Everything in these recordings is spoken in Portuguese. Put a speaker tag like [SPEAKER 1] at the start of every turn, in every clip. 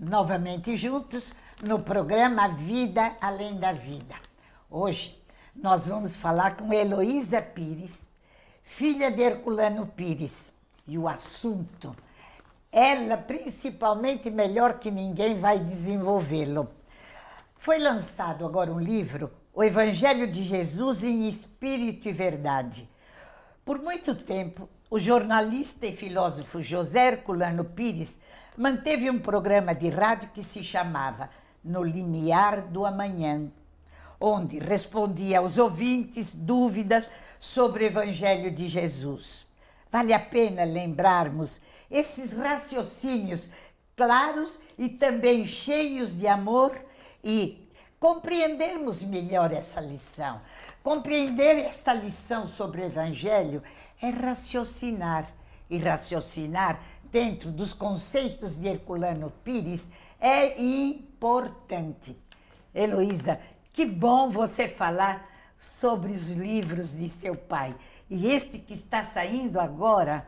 [SPEAKER 1] novamente juntos no programa Vida Além da Vida. Hoje nós vamos falar com Heloísa Pires, filha de Herculano Pires, e o assunto ela principalmente melhor que ninguém vai desenvolvê-lo. Foi lançado agora um livro, O Evangelho de Jesus em Espírito e Verdade. Por muito tempo o jornalista e filósofo José Herculano Pires manteve um programa de rádio que se chamava No Limiar do Amanhã, onde respondia aos ouvintes dúvidas sobre o Evangelho de Jesus. Vale a pena lembrarmos esses raciocínios claros e também cheios de amor e compreendermos melhor essa lição. Compreender essa lição sobre o Evangelho é raciocinar. E raciocinar dentro dos conceitos de Herculano Pires é importante. Heloísa, que bom você falar sobre os livros de seu pai. E este que está saindo agora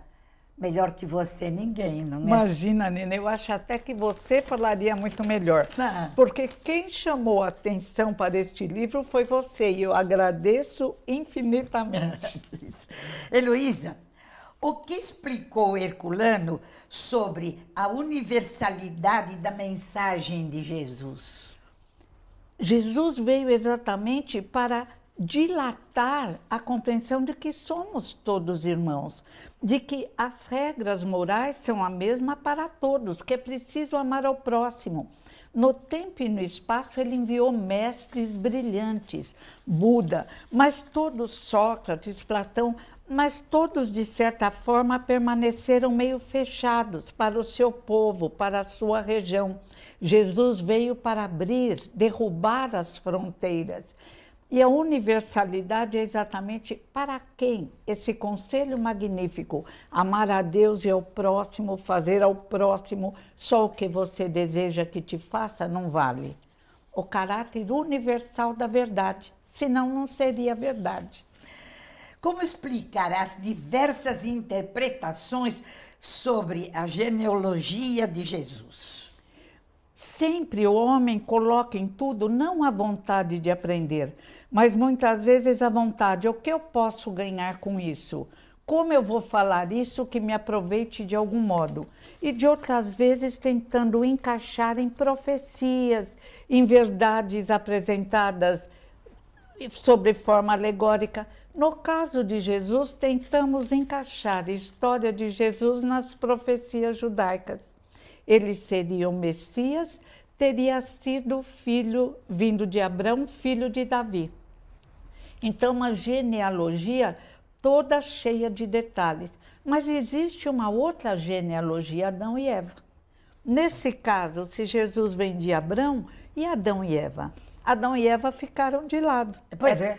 [SPEAKER 1] Melhor que você, ninguém, não é? Imagina, Nina, eu acho até que você falaria muito melhor. Ah. Porque quem chamou a atenção para este livro foi você, e eu agradeço infinitamente. É Heloísa, o que explicou Herculano sobre a universalidade da mensagem de Jesus? Jesus veio exatamente para dilatar a compreensão de que somos todos irmãos, de que as regras morais são a mesma para todos, que é preciso amar ao próximo. No tempo e no espaço, ele enviou mestres brilhantes, Buda, mas todos Sócrates, Platão, mas todos, de certa forma, permaneceram meio fechados para o seu povo, para a sua região. Jesus veio para abrir, derrubar as fronteiras. E a universalidade é exatamente para quem esse conselho magnífico, amar a Deus e ao próximo, fazer ao próximo só o que você deseja que te faça, não vale. O caráter universal da verdade, senão não seria verdade. Como explicar as diversas interpretações sobre a genealogia de Jesus? Sempre o homem coloca em tudo não a vontade de aprender, mas muitas vezes a vontade, o que eu posso ganhar com isso? Como eu vou falar isso que me aproveite de algum modo? E de outras vezes tentando encaixar em profecias, em verdades apresentadas sobre forma alegórica. No caso de Jesus, tentamos encaixar a história de Jesus nas profecias judaicas. Ele seria o Messias, teria sido filho vindo de Abraão, filho de Davi. Então, uma genealogia toda cheia de detalhes. Mas existe uma outra genealogia, Adão e Eva. Nesse caso, se Jesus vem de Abrão, e Adão e Eva? Adão e Eva ficaram de lado. Pois é.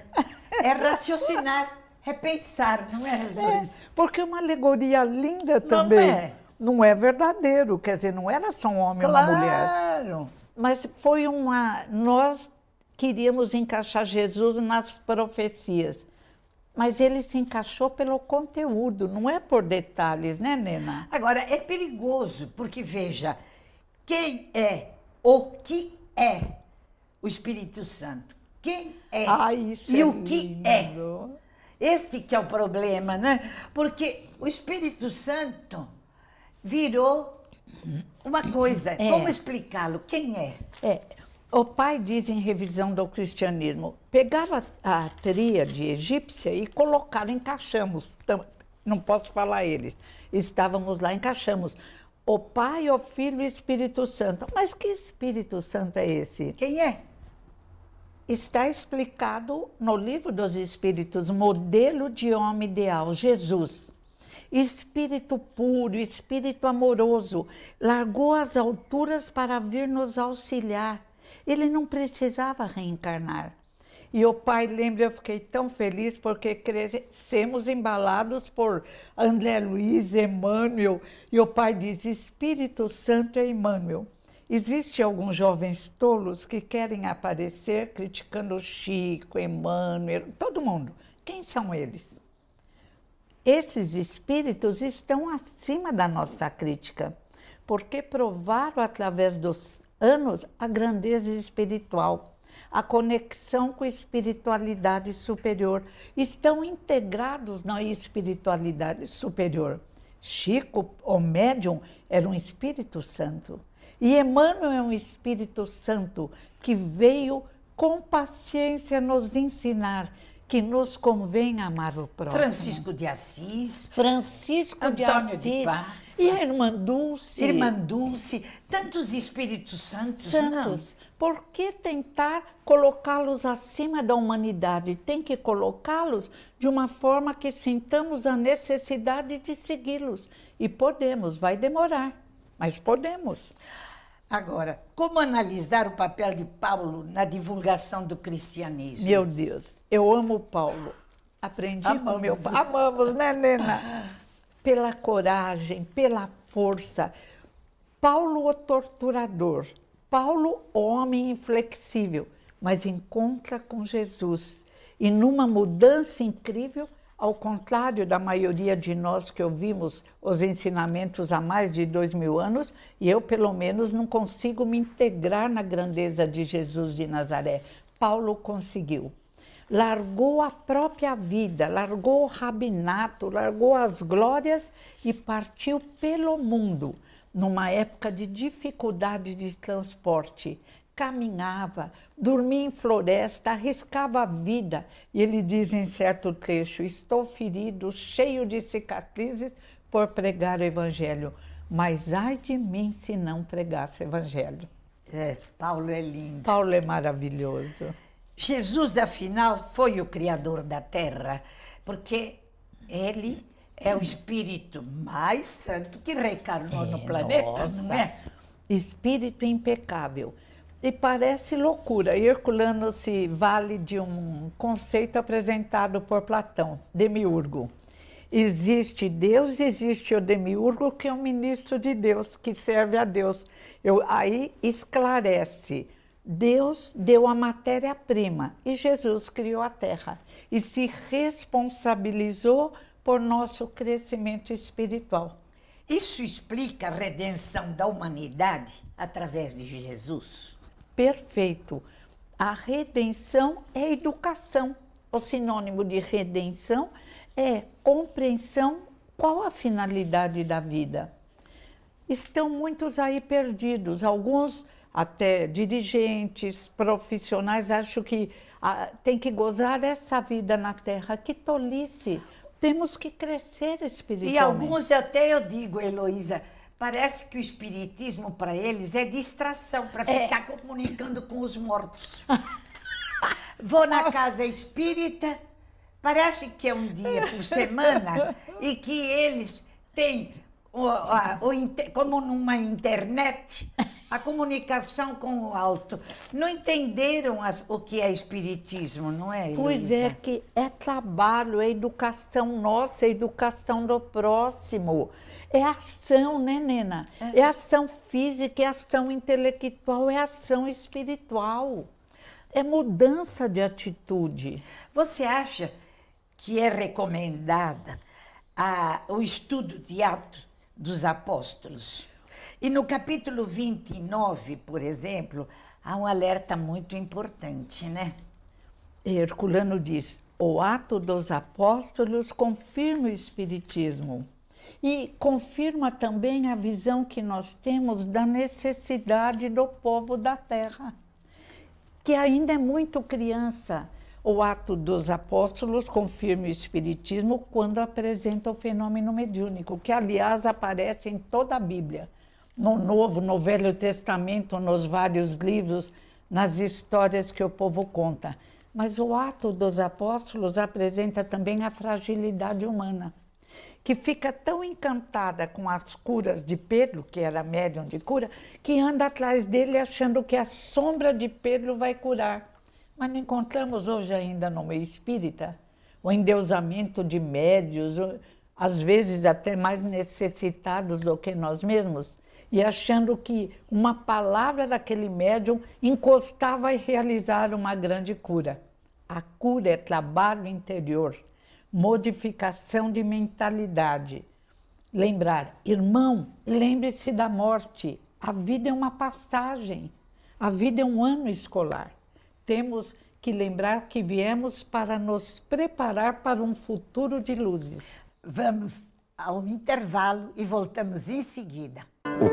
[SPEAKER 1] É, é raciocinar, é pensar, não é, É, porque é uma alegoria linda também. Não é. não é verdadeiro, quer dizer, não era só um homem e uma mulher. Claro. Mas foi uma. Nós queríamos encaixar Jesus nas profecias. Mas ele se encaixou pelo conteúdo, não é por detalhes, né, Nena? Agora, é perigoso, porque veja, quem é o que é o Espírito Santo? Quem é ah, e é o que é? Este que é o problema, né? Porque o Espírito Santo virou uma coisa. É. Como explicá-lo? Quem é? É. O pai diz em revisão do cristianismo, pegava a tríade egípcia e em encaixamos, então, não posso falar eles, estávamos lá, encaixamos. O Pai, o Filho e o Espírito Santo. Mas que Espírito Santo é esse? Quem é? Está explicado no livro dos Espíritos, modelo de homem ideal, Jesus. Espírito puro, espírito amoroso, largou as alturas para vir nos auxiliar ele não precisava reencarnar. E o pai, lembra, eu fiquei tão feliz porque crescemos embalados por André Luiz, Emmanuel. E o pai diz: Espírito Santo é Emmanuel. Existem alguns jovens tolos que querem aparecer criticando Chico, Emmanuel, todo mundo. Quem são eles? Esses espíritos estão acima da nossa crítica, porque provaram através dos anos a grandeza espiritual, a conexão com a espiritualidade superior. Estão integrados na espiritualidade superior. Chico, o médium, era um Espírito Santo. E Emmanuel é um Espírito Santo que veio com paciência nos ensinar que nos convém amar o próximo. Francisco de Assis. Francisco Antônio de Assis. De Pá, e a Irmã Dulce. Irmã Dulce, tantos Espíritos Santos. Santos. Não. Por que tentar colocá-los acima da humanidade? Tem que colocá-los de uma forma que sintamos a necessidade de segui-los. E podemos, vai demorar, mas podemos. Agora, como analisar o papel de Paulo na divulgação do cristianismo? Meu Deus, eu amo Paulo. Aprendi Amamos. com meu Amamos, né, Nena? Pela coragem, pela força. Paulo, o torturador. Paulo, homem inflexível, mas encontra com Jesus. E numa mudança incrível, ao contrário da maioria de nós que ouvimos os ensinamentos há mais de dois mil anos, e eu, pelo menos, não consigo me integrar na grandeza de Jesus de Nazaré. Paulo conseguiu. Largou a própria vida, largou o rabinato, largou as glórias e partiu pelo mundo, numa época de dificuldade de transporte, caminhava, dormia em floresta, arriscava a vida. E ele diz em certo trecho: Estou ferido, cheio de cicatrizes por pregar o evangelho, mas ai de mim se não pregasse o evangelho. É, Paulo é lindo. Paulo é maravilhoso. Jesus, afinal, foi o Criador da Terra, porque ele é o Espírito mais santo que reencarnou é, no planeta, nossa. não é? Espírito impecável. E parece loucura. Herculano se vale de um conceito apresentado por Platão, demiurgo. Existe Deus, existe o demiurgo, que é o ministro de Deus, que serve a Deus. Eu, aí esclarece. Deus deu a matéria-prima e Jesus criou a terra e se responsabilizou por nosso crescimento espiritual. Isso explica a redenção da humanidade através de Jesus? perfeito. A redenção é educação. O sinônimo de redenção é compreensão qual a finalidade da vida. Estão muitos aí perdidos, alguns até dirigentes, profissionais, acho que ah, tem que gozar essa vida na terra. Que tolice! Temos que crescer espiritualmente. E alguns até eu digo, Heloísa, Parece que o espiritismo para eles é distração, para é. ficar é. comunicando com os mortos. Vou na casa espírita, parece que é um dia por semana e que eles têm o, o, como numa internet a comunicação com o alto. Não entenderam a, o que é espiritismo, não é? Heloísa? Pois é, que é trabalho, é educação nossa, é educação do próximo. É ação, né, Nena? É. é ação física, é ação intelectual, é ação espiritual. É mudança de atitude. Você acha que é recomendada a, ah, o estudo de Atos dos Apóstolos? E no capítulo 29, por exemplo, há um alerta muito importante, né? Herculano diz: o ato dos apóstolos confirma o Espiritismo e confirma também a visão que nós temos da necessidade do povo da terra, que ainda é muito criança. O ato dos apóstolos confirma o Espiritismo quando apresenta o fenômeno mediúnico, que aliás aparece em toda a Bíblia no Novo, no Velho Testamento, nos vários livros, nas histórias que o povo conta. Mas o ato dos apóstolos apresenta também a fragilidade humana, que fica tão encantada com as curas de Pedro, que era médium de cura, que anda atrás dele achando que a sombra de Pedro vai curar. Mas não encontramos hoje ainda no meio espírita o endeusamento de médios, às vezes até mais necessitados do que nós mesmos, e achando que uma palavra daquele médium encostava e realizar uma grande cura. A cura é trabalho interior, modificação de mentalidade. Lembrar, irmão, lembre-se da morte. A vida é uma passagem, a vida é um ano escolar. Temos que lembrar que viemos para nos preparar para um futuro de luzes. Vamos ao intervalo e voltamos em seguida. O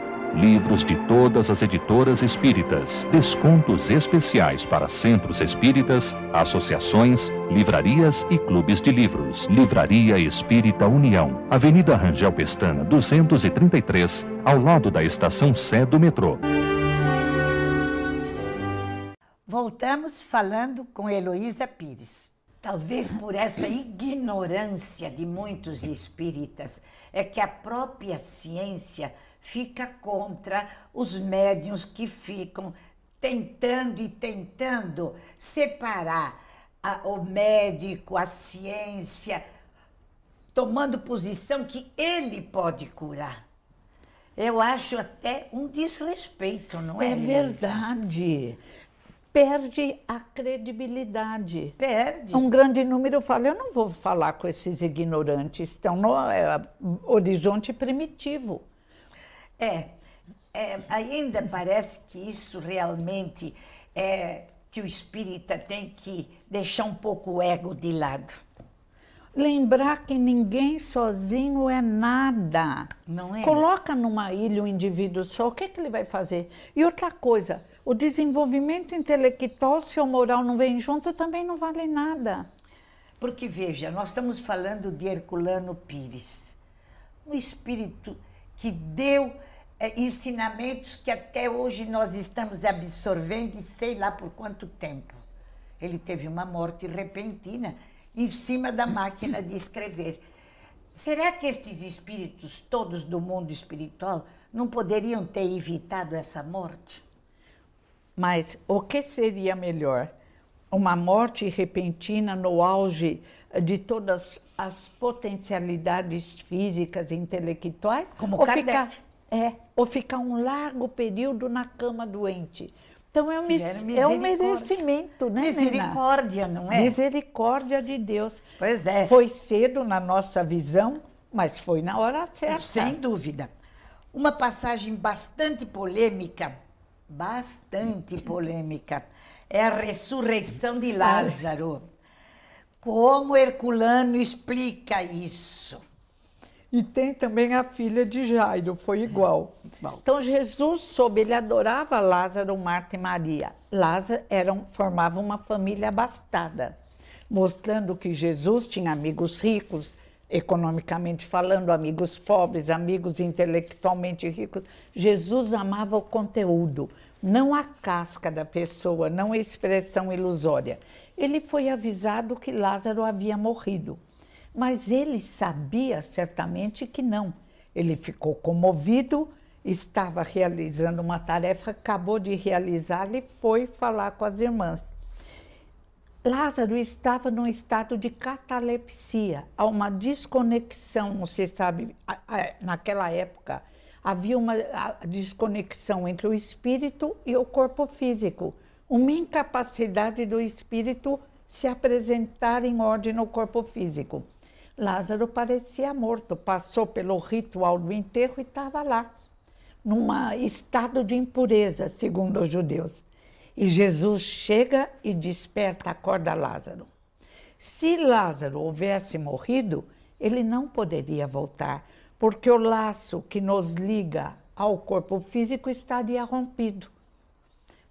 [SPEAKER 1] livros de todas as editoras espíritas, descontos especiais para centros espíritas, associações, livrarias e clubes de livros. Livraria Espírita União, Avenida Rangel Pestana, 233, ao lado da estação Sé do metrô. Voltamos falando com Heloísa Pires. Talvez por essa ignorância de muitos espíritas é que a própria ciência fica contra os médiuns que ficam tentando e tentando separar a, o médico, a ciência, tomando posição que ele pode curar. Eu acho até um desrespeito, não é? É verdade. Perde a credibilidade. Perde. Um grande número fala: eu não vou falar com esses ignorantes, estão no é, horizonte primitivo. É, é, ainda parece que isso realmente é que o espírita tem que deixar um pouco o ego de lado. Lembrar que ninguém sozinho é nada. Não é? Coloca numa ilha um indivíduo só, o que, é que ele vai fazer? E outra coisa, o desenvolvimento intelectual, se o moral não vem junto, também não vale nada. Porque, veja, nós estamos falando de Herculano Pires, um espírito que deu é, ensinamentos que até hoje nós estamos absorvendo e sei lá por quanto tempo. Ele teve uma morte repentina em cima da máquina de escrever. Será que estes espíritos, todos do mundo espiritual, não poderiam ter evitado essa morte? Mas o que seria melhor? Uma morte repentina no auge de todas as potencialidades físicas e intelectuais? Como Kardec. Ficar é, ou ficar um largo período na cama doente. Então é um, é um merecimento, né? Misericórdia, Nena? não é? Misericórdia de Deus. Pois é. Foi cedo na nossa visão, mas foi na hora certa. Sem dúvida. Uma passagem bastante polêmica, bastante polêmica, é a ressurreição de Lázaro. Como Herculano explica isso? E tem também a filha de Jairo, foi igual. Então Jesus soube, ele adorava Lázaro, Marta e Maria. Lázaro era um, formava uma família abastada, mostrando que Jesus tinha amigos ricos, economicamente falando, amigos pobres, amigos intelectualmente ricos. Jesus amava o conteúdo, não a casca da pessoa, não a expressão ilusória. Ele foi avisado que Lázaro havia morrido. Mas ele sabia certamente que não. Ele ficou comovido, estava realizando uma tarefa, acabou de realizar e foi falar com as irmãs. Lázaro estava num estado de catalepsia, há uma desconexão, não se sabe, naquela época havia uma desconexão entre o espírito e o corpo físico, uma incapacidade do espírito se apresentar em ordem no corpo físico. Lázaro parecia morto, passou pelo ritual do enterro e estava lá, num estado de impureza, segundo os judeus. E Jesus chega e desperta, acorda Lázaro. Se Lázaro houvesse morrido, ele não poderia voltar, porque o laço que nos liga ao corpo físico estaria rompido.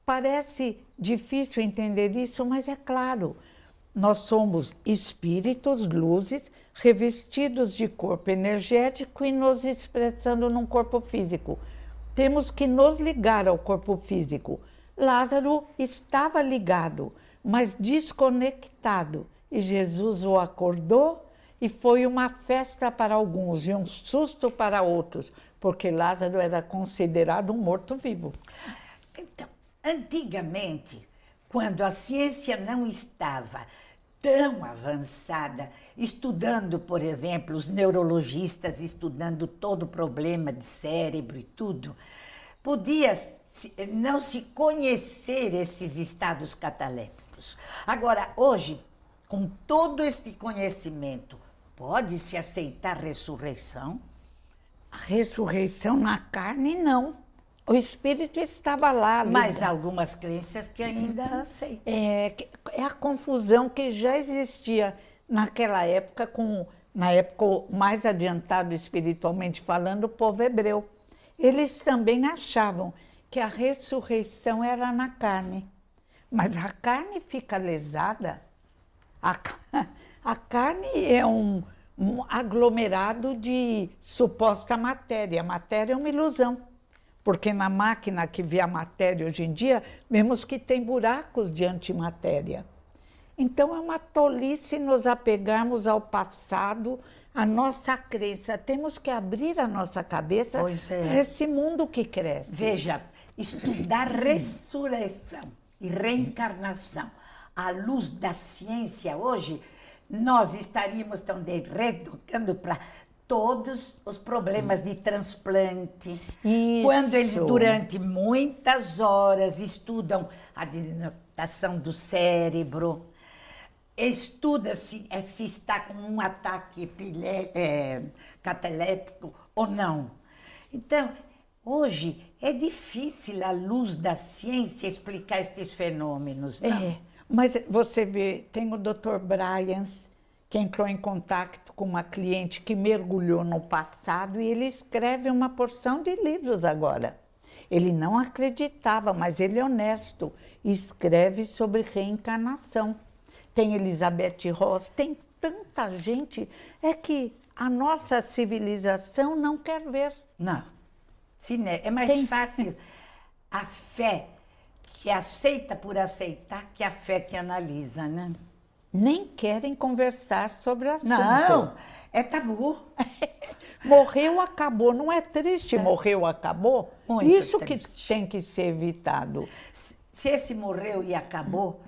[SPEAKER 1] Parece difícil entender isso, mas é claro. Nós somos espíritos, luzes, revestidos de corpo energético e nos expressando num corpo físico. Temos que nos ligar ao corpo físico. Lázaro estava ligado, mas desconectado, e Jesus o acordou e foi uma festa para alguns e um susto para outros, porque Lázaro era considerado um morto-vivo. Então, antigamente, quando a ciência não estava tão avançada, estudando, por exemplo, os neurologistas estudando todo o problema de cérebro e tudo, podia não se conhecer esses estados catalépticos. Agora, hoje, com todo esse conhecimento, pode-se aceitar ressurreição? A ressurreição na carne, não. O espírito estava lá. Mas algumas crenças que ainda aceitam. É, é a confusão que já existia naquela época com na época mais adiantado espiritualmente falando, o povo hebreu. Eles também achavam que a ressurreição era na carne. Mas a carne fica lesada. A, a carne é um, um aglomerado de suposta matéria. A matéria é uma ilusão. Porque na máquina que vê a matéria hoje em dia, vemos que tem buracos de antimatéria. Então é uma tolice nos apegarmos ao passado, à nossa crença. Temos que abrir a nossa cabeça é. esse mundo que cresce. Veja, estudar ressurreição e reencarnação à luz da ciência hoje, nós estaríamos também reeducando para todos os problemas de transplante. Isso. Quando eles, durante muitas horas, estudam a dilatação do cérebro, estuda se, eh, se está com um ataque epile, é, cataléptico ou não. Então, hoje é difícil, à luz da ciência, explicar estes fenômenos. Não? É, mas você vê, tem o Dr. Bryans, que entrou em contato com uma cliente que mergulhou no passado e ele escreve uma porção de livros agora. Ele não acreditava, mas ele é honesto, escreve sobre reencarnação. Tem Elizabeth Ross, tem tanta gente, é que a nossa civilização não quer ver. Não. Cine é mais tem... fácil a fé que aceita por aceitar que a fé que analisa, né? nem querem conversar sobre o assunto. Não, é tabu. morreu, acabou. Não é triste, é. morreu, acabou? Muito Isso triste. que tem que ser evitado. Se esse morreu e acabou,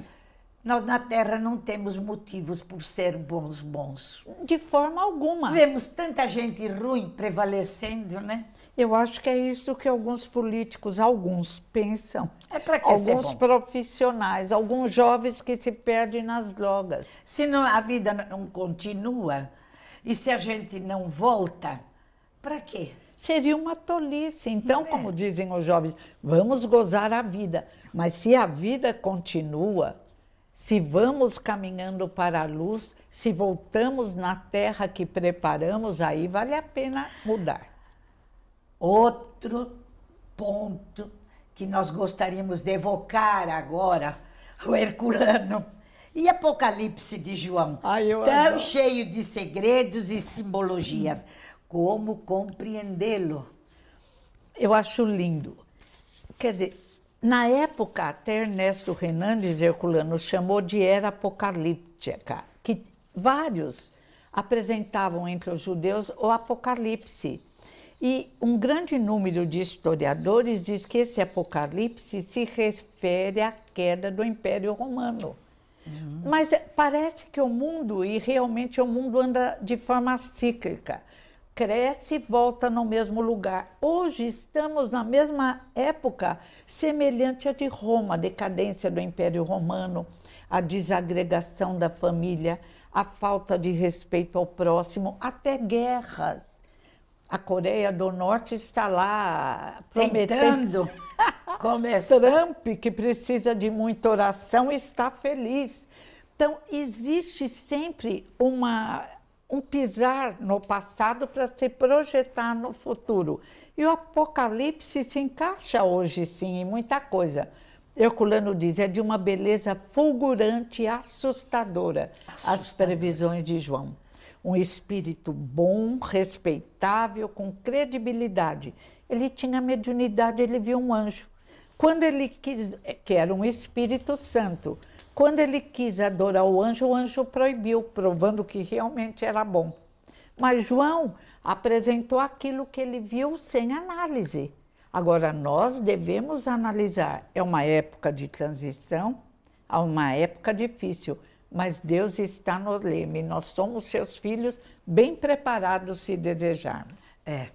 [SPEAKER 1] nós na Terra não temos motivos por ser bons bons. De forma alguma. Vemos tanta gente ruim prevalecendo, né? Eu acho que é isso que alguns políticos, alguns pensam. É para que Alguns profissionais, alguns jovens que se perdem nas drogas. Se não, a vida não continua e se a gente não volta, para quê? Seria uma tolice. Então, é. como dizem os jovens, vamos gozar a vida. Mas se a vida continua, se vamos caminhando para a luz, se voltamos na terra que preparamos, aí vale a pena mudar. Outro ponto que nós gostaríamos de evocar agora, o Herculano. E Apocalipse de João, Ai, tão adoro. cheio de segredos e simbologias, como compreendê-lo? Eu acho lindo. Quer dizer, na época, até Ernesto Renandes Herculano chamou de era apocalíptica, que vários apresentavam entre os judeus o Apocalipse e um grande número de historiadores diz que esse apocalipse se refere à queda do Império Romano. Uhum. Mas eh, parece que o mundo, e realmente o mundo anda de forma cíclica, cresce e volta no mesmo lugar. Hoje estamos na mesma época semelhante à de Roma, a decadência do Império Romano, a desagregação da família, a falta de respeito ao próximo, até guerras. A Coreia do Norte está lá prometendo. Trump, que precisa de muita oração, está feliz. Então, existe sempre uma, um pisar no passado para se projetar no futuro. E o Apocalipse se encaixa hoje, sim, em muita coisa. Herculano diz, é de uma beleza fulgurante e assustadora, assustadora. as previsões de João um espírito bom, respeitável, com credibilidade. Ele tinha mediunidade, ele viu um anjo. Quando ele quis, eh, que era um Espírito Santo, quando ele quis adorar o anjo, o anjo proibiu, provando que realmente era bom. Mas João apresentou aquilo que ele viu sem análise. Agora, nós devemos analisar. É uma época de transição, é uma época difícil mas Deus está no leme. Nós somos seus filhos bem preparados se desejarmos. É.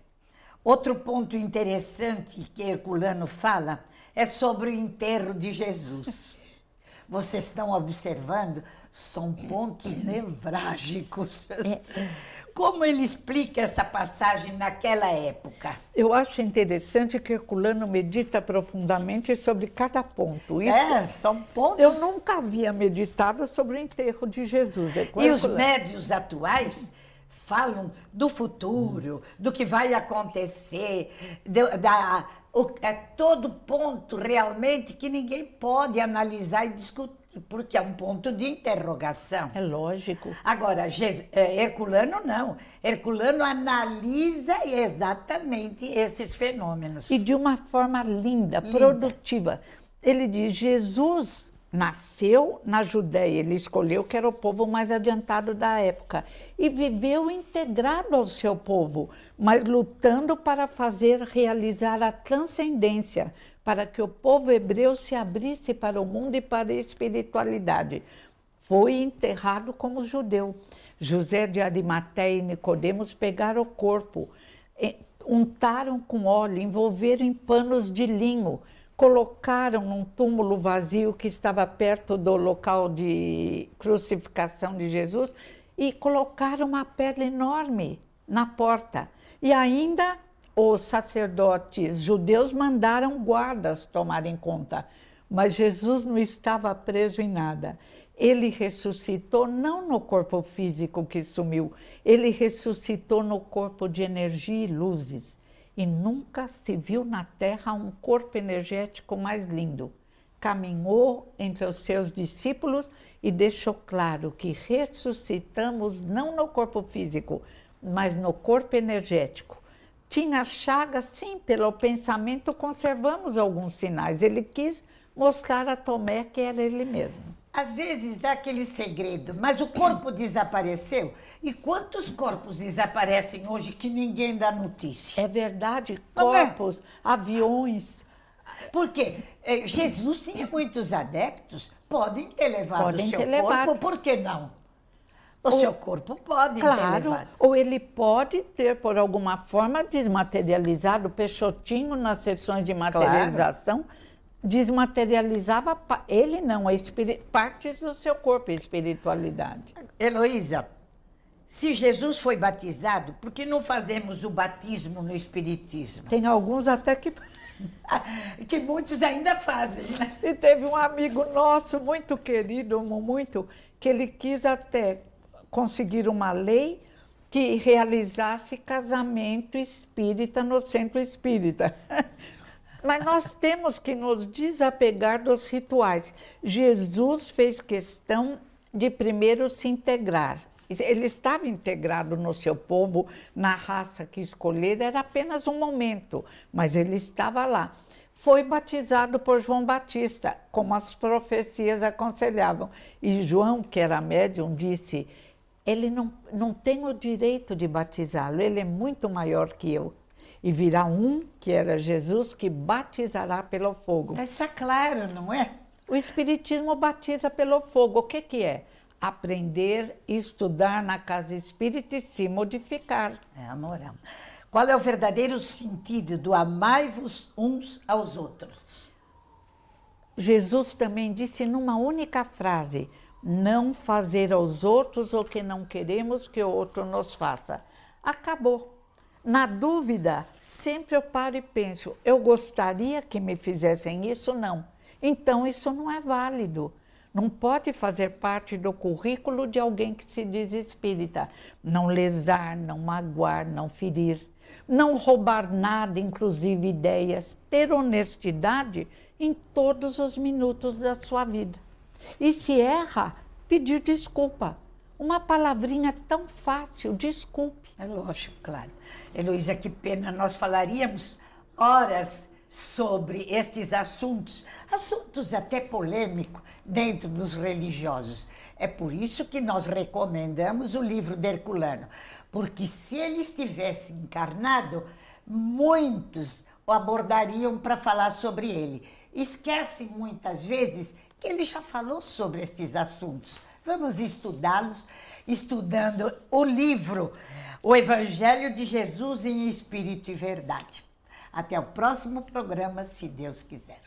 [SPEAKER 1] Outro ponto interessante que Herculano fala é sobre o enterro de Jesus. Vocês estão observando, são pontos nevrálgicos. É. é. Como ele explica essa passagem naquela época? Eu acho interessante que Herculano medita profundamente sobre cada ponto. É, Isso, é, são pontos. Eu nunca havia meditado sobre o enterro de Jesus. É e Herculano. os médios atuais falam do futuro, do que vai acontecer, da o, é todo ponto realmente que ninguém pode analisar e discutir. Porque é um ponto de interrogação. É lógico. Agora, é, Herculano não. Herculano analisa exatamente esses fenômenos. E de uma forma linda, linda. produtiva. Ele diz: Jesus nasceu na Judéia, ele escolheu que era o povo mais adiantado da época e viveu integrado ao seu povo, mas lutando para fazer realizar a transcendência, para que o povo hebreu se abrisse para o mundo e para a espiritualidade. Foi enterrado como judeu. José de Arimateia e Nicodemos pegaram o corpo, eh, untaram com óleo, envolveram em panos de linho, colocaram num túmulo vazio que estava perto do local de crucificação de Jesus e colocaram uma pedra enorme na porta. E ainda os sacerdotes judeus mandaram guardas tomarem conta. Mas Jesus não estava preso em nada. Ele ressuscitou não no corpo físico que sumiu, ele ressuscitou no corpo de energia e luzes. E nunca se viu na terra um corpo energético mais lindo. Caminhou entre os seus discípulos e deixou claro que ressuscitamos não no corpo físico, mas no corpo energético. Tinha chaga, sim, pelo pensamento conservamos alguns sinais. Ele quis mostrar a Tomé que era ele mesmo. Às vezes há aquele segredo, mas o corpo desapareceu. E quantos corpos desaparecem hoje que ninguém dá notícia? É verdade, é? corpos, é? aviões, porque eh, Jesus tinha muitos adeptos, podem ter levado podem o seu corpo, por que não? O ou, seu corpo pode claro, ter levado. Ou ele pode ter, por alguma forma, desmaterializado. O Peixotinho, nas sessões de materialização, claro. desmaterializava, ele não, a partes do seu corpo, espiritualidade. Heloísa, se Jesus foi batizado, por que não fazemos o batismo no Espiritismo? Tem alguns até que que muitos ainda fazem. Né? E teve um amigo nosso muito querido, muito, que ele quis até conseguir uma lei que realizasse casamento espírita no centro espírita. Mas nós temos que nos desapegar dos rituais. Jesus fez questão de primeiro se integrar ele estava integrado no seu povo, na raça que escolher, era apenas um momento, mas ele estava lá. Foi batizado por João Batista, como as profecias aconselhavam. E João, que era médium, disse: Ele não, não tem o direito de batizá-lo, ele é muito maior que eu e virá um que era Jesus que batizará pelo fogo. Está claro, não é? O Espiritismo batiza pelo fogo. O que, que é? aprender, estudar na casa espírita e se modificar. É, é amor Qual é o verdadeiro sentido do amai-vos uns aos outros? Jesus também disse numa única frase: não fazer aos outros o que não queremos que o outro nos faça. Acabou. Na dúvida, sempre eu paro e penso: eu gostaria que me fizessem isso? Não. Então isso não é válido não pode fazer parte do currículo de alguém que se diz espírita. Não lesar, não magoar, não ferir, não roubar nada, inclusive ideias. Ter honestidade em todos os minutos da sua vida. E se erra, pedir desculpa. Uma palavrinha tão fácil, desculpe. É lógico, claro. Heloísa, que pena, nós falaríamos horas sobre estes assuntos, assuntos até polêmicos dentro dos religiosos. É por isso que nós recomendamos o livro de Herculano, porque se ele estivesse encarnado, muitos o abordariam para falar sobre ele. Esquecem muitas vezes que ele já falou sobre estes assuntos. Vamos estudá-los, estudando o livro O Evangelho de Jesus em Espírito e Verdade. Até o próximo programa, se Deus quiser.